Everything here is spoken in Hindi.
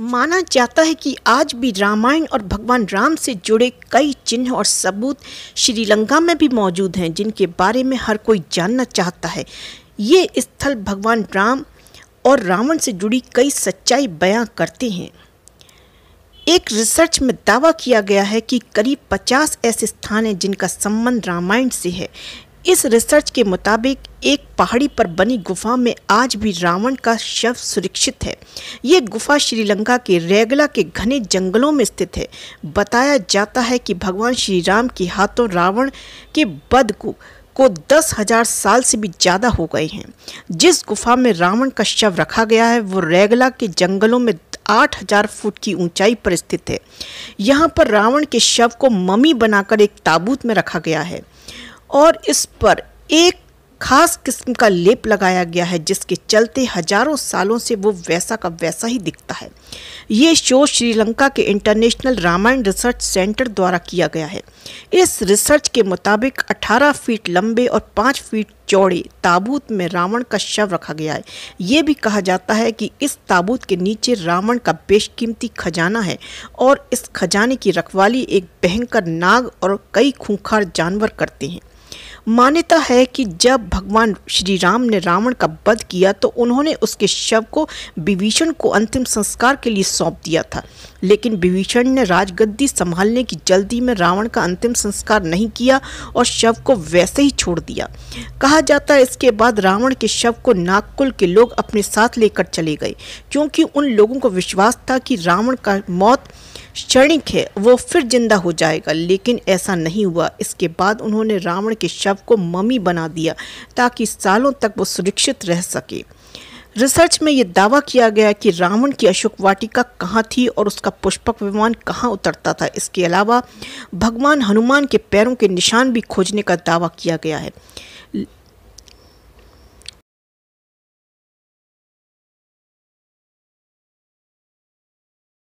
माना जाता है कि आज भी रामायण और भगवान राम से जुड़े कई चिन्ह और सबूत श्रीलंका में भी मौजूद हैं जिनके बारे में हर कोई जानना चाहता है ये स्थल भगवान राम और रावण से जुड़ी कई सच्चाई बयां करते हैं एक रिसर्च में दावा किया गया है कि करीब 50 ऐसे स्थान हैं जिनका संबंध रामायण से है इस रिसर्च के मुताबिक एक पहाड़ी पर बनी गुफा में आज भी रावण का शव सुरक्षित है ये गुफा श्रीलंका के रेगला के घने जंगलों में स्थित है बताया जाता है कि भगवान श्री राम के हाथों रावण के बद को को दस हजार साल से भी ज़्यादा हो गए हैं जिस गुफा में रावण का शव रखा गया है वो रेगला के जंगलों में आठ हजार फुट की ऊंचाई पर स्थित है यहाँ पर रावण के शव को ममी बनाकर एक ताबूत में रखा गया है और इस पर एक खास किस्म का लेप लगाया गया है जिसके चलते हजारों सालों से वो वैसा का वैसा ही दिखता है ये शो श्रीलंका के इंटरनेशनल रामायण रिसर्च सेंटर द्वारा किया गया है इस रिसर्च के मुताबिक 18 फीट लंबे और 5 फीट चौड़े ताबूत में रावण का शव रखा गया है ये भी कहा जाता है कि इस ताबूत के नीचे रावण का बेशकीमती खजाना है और इस खजाने की रखवाली एक भयंकर नाग और कई खूंखार जानवर करते हैं मान्यता है कि जब भगवान श्री राम ने रावण का वध किया तो उन्होंने उसके शव को विभीषण को अंतिम संस्कार के लिए सौंप दिया था लेकिन विभीषण ने राजगद्दी संभालने की जल्दी में रावण का अंतिम संस्कार नहीं किया और शव को वैसे ही छोड़ दिया कहा जाता है इसके बाद रावण के शव को नागकुल के लोग अपने साथ लेकर चले गए क्योंकि उन लोगों को विश्वास था कि रावण का मौत क्षणिक है वो फिर जिंदा हो जाएगा लेकिन ऐसा नहीं हुआ इसके बाद उन्होंने रावण के शव को ममी बना दिया ताकि सालों तक वो सुरक्षित रह सके रिसर्च में ये दावा किया गया कि रावण की अशोक वाटिका कहाँ थी और उसका पुष्पक विमान कहाँ उतरता था इसके अलावा भगवान हनुमान के पैरों के निशान भी खोजने का दावा किया गया है